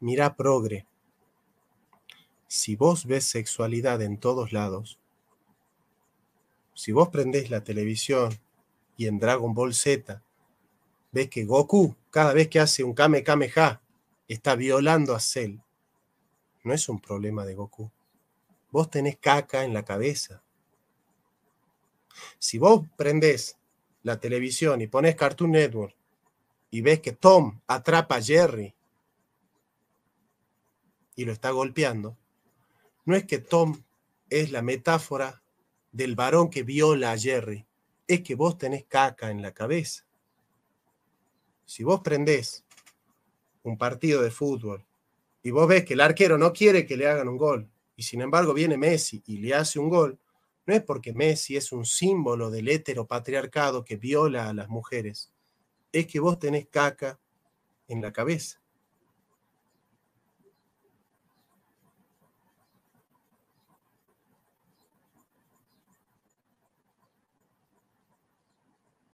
Mira progre. Si vos ves sexualidad en todos lados, si vos prendés la televisión y en Dragon Ball Z ves que Goku, cada vez que hace un Kame está violando a Cell, no es un problema de Goku. Vos tenés caca en la cabeza. Si vos prendés la televisión y pones Cartoon Network y ves que Tom atrapa a Jerry, y lo está golpeando, no es que Tom es la metáfora del varón que viola a Jerry, es que vos tenés caca en la cabeza. Si vos prendés un partido de fútbol y vos ves que el arquero no quiere que le hagan un gol y sin embargo viene Messi y le hace un gol, no es porque Messi es un símbolo del heteropatriarcado que viola a las mujeres, es que vos tenés caca en la cabeza.